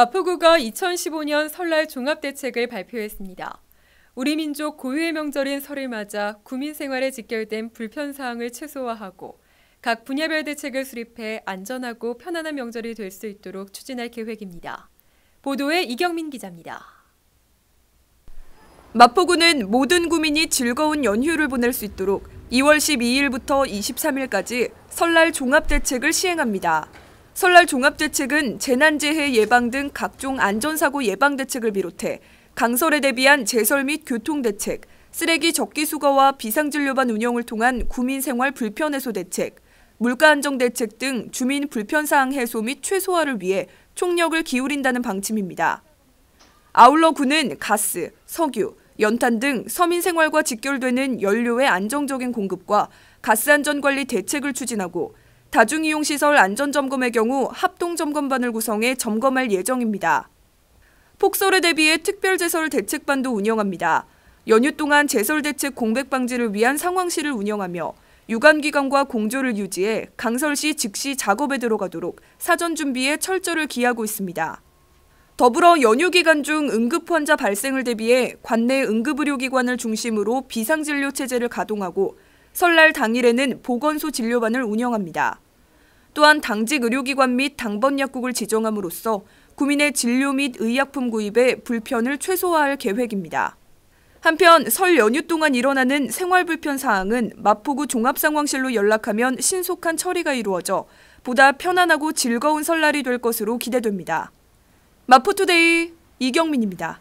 마포구가 2015년 설날 종합대책을 발표했습니다. 우리 민족 고유의 명절인 설을 맞아 구민 생활에 직결된 불편사항을 최소화하고 각 분야별 대책을 수립해 안전하고 편안한 명절이 될 수 있도록 추진할 계획입니다. 보도에 이경민 기자입니다. 마포구는 모든 구민이 즐거운 연휴를 보낼 수 있도록 2월 12일부터 23일까지 설날 종합대책을 시행합니다. 설날 종합대책은 재난재해 예방 등 각종 안전사고 예방 대책을 비롯해 강설에 대비한 제설 및 교통대책, 쓰레기 적기 수거와 비상진료반 운영을 통한 구민생활 불편 해소 대책, 물가 안정 대책 등 주민 불편 사항 해소 및 최소화를 위해 총력을 기울인다는 방침입니다. 아울러 군은 가스, 석유, 연탄 등 서민 생활과 직결되는 연료의 안정적인 공급과 가스 안전 관리 대책을 추진하고 다중이용시설 안전점검의 경우 합동점검반을 구성해 점검할 예정입니다. 폭설에 대비해 특별제설 대책반도 운영합니다. 연휴 동안 제설 대책 공백 방지를 위한 상황실을 운영하며 유관기관과 공조를 유지해 강설시 즉시 작업에 들어가도록 사전 준비에 철저를 기하고 있습니다. 더불어 연휴 기간 중 응급 환자 발생을 대비해 관내 응급의료기관을 중심으로 비상진료 체제를 가동하고 설날 당일에는 보건소 진료반을 운영합니다. 또한 당직 의료기관 및 당번 약국을 지정함으로써 구민의 진료 및 의약품 구입에 불편을 최소화할 계획입니다. 한편 설 연휴 동안 일어나는 생활 불편 사항은 마포구 종합상황실로 연락하면 신속한 처리가 이루어져 보다 편안하고 즐거운 설날이 될 것으로 기대됩니다. 마포투데이 이경민입니다.